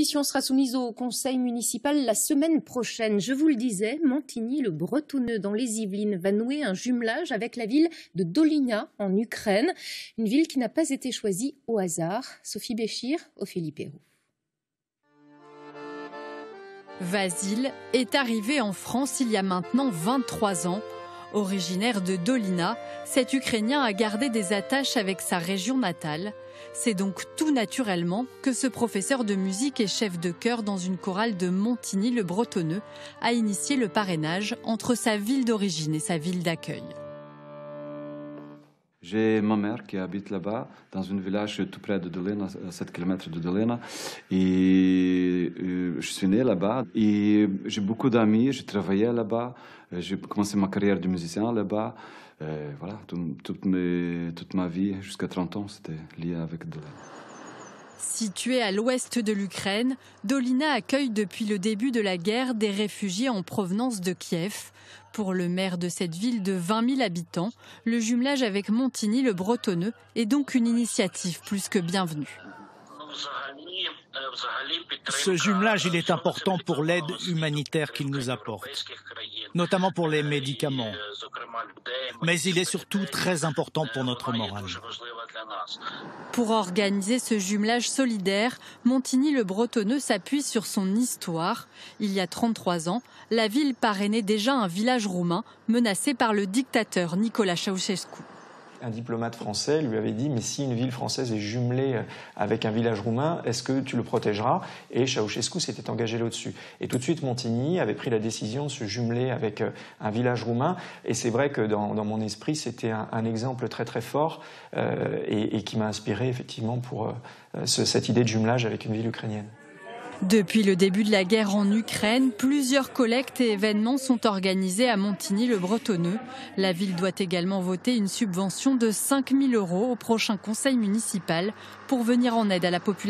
proposition sera soumise au Conseil municipal la semaine prochaine. Je vous le disais, Montigny, le Bretonneux dans les Yvelines, va nouer un jumelage avec la ville de Dolina en Ukraine, une ville qui n'a pas été choisie au hasard. Sophie Béchir, Ophélie Pérou. Vasile est arrivé en France il y a maintenant 23 ans Originaire de Dolina, cet Ukrainien a gardé des attaches avec sa région natale. C'est donc tout naturellement que ce professeur de musique et chef de chœur dans une chorale de Montigny-le-Bretonneux a initié le parrainage entre sa ville d'origine et sa ville d'accueil. J'ai ma mère qui habite là-bas, dans un village tout près de Dolena, à 7 km de Dolena. Et euh, je suis né là-bas. Et j'ai beaucoup d'amis, j'ai travaillé là-bas. Euh, j'ai commencé ma carrière de musicien là-bas. Euh, voilà, toute, toute ma vie, jusqu'à 30 ans, c'était lié avec Dolena. Située à l'ouest de l'Ukraine, Dolina accueille depuis le début de la guerre des réfugiés en provenance de Kiev. Pour le maire de cette ville de 20 000 habitants, le jumelage avec Montigny le Bretonneux est donc une initiative plus que bienvenue. Ce jumelage, il est important pour l'aide humanitaire qu'il nous apporte, notamment pour les médicaments. Mais il est surtout très important pour notre morale. Pour organiser ce jumelage solidaire, Montigny-le-Bretonneux s'appuie sur son histoire. Il y a 33 ans, la ville parrainait déjà un village roumain menacé par le dictateur Nicolas Ceausescu un diplomate français lui avait dit Mais si une ville française est jumelée avec un village roumain, est-ce que tu le protégeras Et Ceausescu s'était engagé là-dessus. Et tout de suite, Montigny avait pris la décision de se jumeler avec euh, un village roumain. Et c'est vrai que dans, mon esprit, c'était un, exemple très très fort euh, et, qui m'a inspiré effectivement pour euh, cette idée de jumelage avec une ville ukrainienne. Depuis le début de la guerre en Ukraine, plusieurs collectes et événements sont organisés à Montigny-le-Bretonneux. La ville doit également voter une subvention de 5 000 euros au prochain conseil municipal pour venir en aide à la population.